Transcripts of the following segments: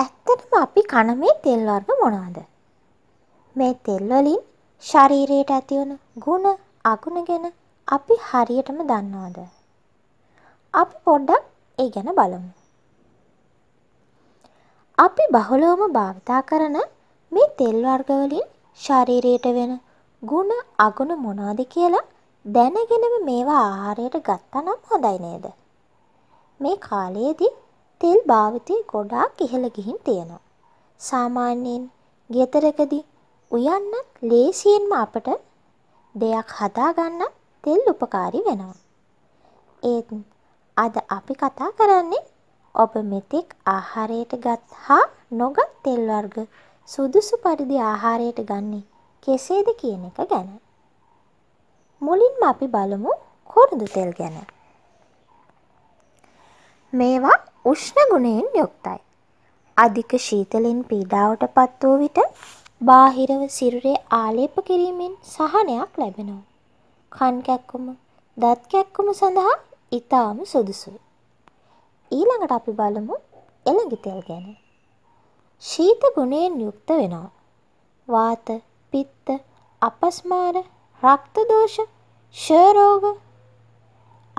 ඇත්තටම අපි කන මේ තෙල් වර්ග මොනවද? මේ තෙල් වලින් ශරීරයට ඇතිවන ගුණ අගුණ ගැන අපි හරියටම දන්නවද? අපි පොඩ්ඩක් ඒ ගැන බලමු. අපි බහුලවම භාවිතා කරන මේ තෙල් වර්ග වලින් ශරීරයට වෙන ගුණ අගුණ මොනවද කියලා දැනගෙනම මේවා ආහාරයට ගත්තනම් හොඳයි නේද? මේ කාලයේදී තෙල් භාවිතය ගොඩාක් ඉහළ ගිහින් තියෙනවා. සාමාන්‍යයෙන් ගෙදරකදී උයන්නත් ලේසියෙන්ම අපට දෙයක් හදාගන්න තෙල් උපකාරී වෙනවා. ඒත් අද අපි කතා කරන්නේ ඔබ මෙතෙක් ආහාරයට ගත් හා නොගත් තෙල් වර්ග සුදුසු පරිදි ආහාරයට ගන්නේ කෙසේද කියන එක ගැන. මුලින්ම අපි බලමු කොරුදු තෙල් ගැන. මේවා උෂ්ණ ගුණයෙන් යුක්තයි. අධික ශීතලෙන් පීඩාවට පත් වූ විට බාහිරව සිරුරේ ආලේප කිරීමෙන් සහනයක් ලැබෙනවා. කන් කැක්කුම, දත් කැක්කුම සඳහා ඊටාම සුදුසුයි. ඊළඟට අපි බලමු එළඟි තෙල් ගැන. ශීත ගුණයෙන් යුක්ත වෙනවා. වාත, පිත්ත, අපස්මාර, රක්ත දෝෂ, ක්ෂය රෝග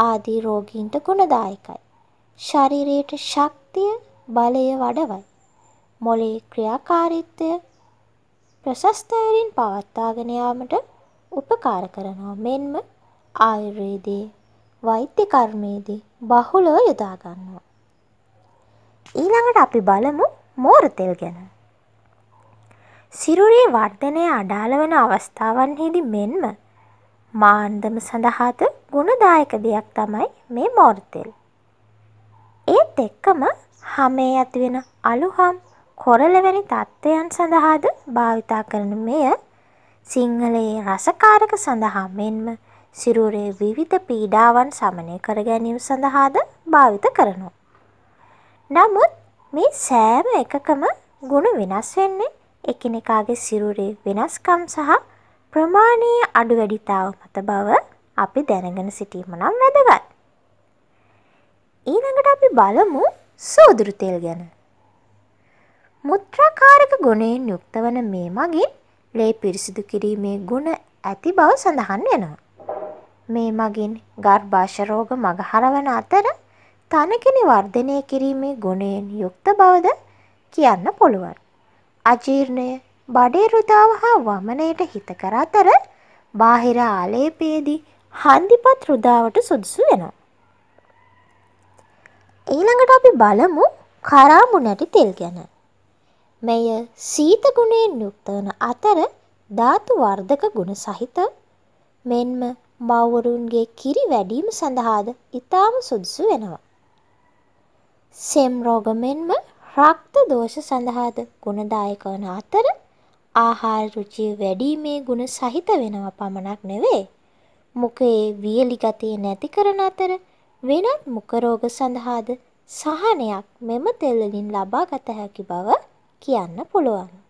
ආදී රෝගීන්ට ගුණදායකයි. ශරීරයට ශක්තිය බලය වඩවයි. මොලේ ක්‍රියාකාරීත්වය ප්‍රශස්තයරින් පවත්තාගෙන යාමට උපකාර කරනවා මෙන්ම ආයුර්වේදයේ වෛද්‍ය කර්මයේදී බහුලව යොදා ගන්නවා. ඊළඟට අපි බලමු මෝර තෙල් ගැන. සිරුරේ වර්ධනය අඩාල වන අවස්ථාවන්හිදී මෙන්ම මාන්දම සඳහාත ගුණදායක දෙයක් තමයි මේ මෝර තෙල්. ඒත් එක්කම හමේ ඇතිවෙන අලුහම් කොරල වැනි තත්ත්වයන් සඳහාද භාවිතා කරන මෙය සිංහලයේ රසකාරක සඳහා මෙන්ම සිරුරේ විවිධ පීඩාවන් සමනය කර ගැනීම සඳහාද භාවිත කරනවා. නමුත් මේ සෑම එකකම ගුණ වෙනස් වෙන්නේ එකිනෙකාගේ සිරුරේ වෙනස්කම් සහ ප්‍රමාණයේ අඩු වැඩිතාව මත බව අපි දැනගෙන සිටීම නම් වැදගත්. ඊළඟට අපි බලමු සෝදුරු තෙල් ගැන. මුත්‍රාකාරක ගුණයෙන් යුක්ත වන මේ මගින් ලේ පිරිසිදු කිරීමේ ගුණ ඇති බව සඳහන් වෙනවා. මේ මගින් ගර්භාෂ රෝග මගහරවන අතර තනකිනි වර්ධනය කිරීමේ ගුණයෙන් යුක්ත බවද කියන්න පුළුවන්. අජීර්ණය, බඩේ රුධාව හා වමනයට හිත කර අතර බාහිර ආලේපයේදී හන්දිපත් රුධාවට සුදුසු වෙනවා. ඊළඟට අපි බලමු කරාමු නැටි තෙල් ගැන. මෙය සීත ගුණයෙන් යුක්ත වන අතර ධාතු වර්ධක ගුණ සහිත මෙන්ම මව්වරුන්ගේ කිරි වැඩීම සඳහාද ඉතාම සුදුසු වෙනවා. සෙම් රෝග මෙන්ම රක්ත දෝෂ සඳහාද ගුණදායක වන අතර ආහාර රුචිය වැඩීමේ ගුණ සහිත වෙනවා පමණක් නෙවේ. මුඛයේ වියලි ගතිය නැති කරන අතර වෙනත් මුඛරෝග සඳහාද සහනයක් මෙම තෙල්වලින් ලබාගත හැකි බව කියන්න පුළුවන්.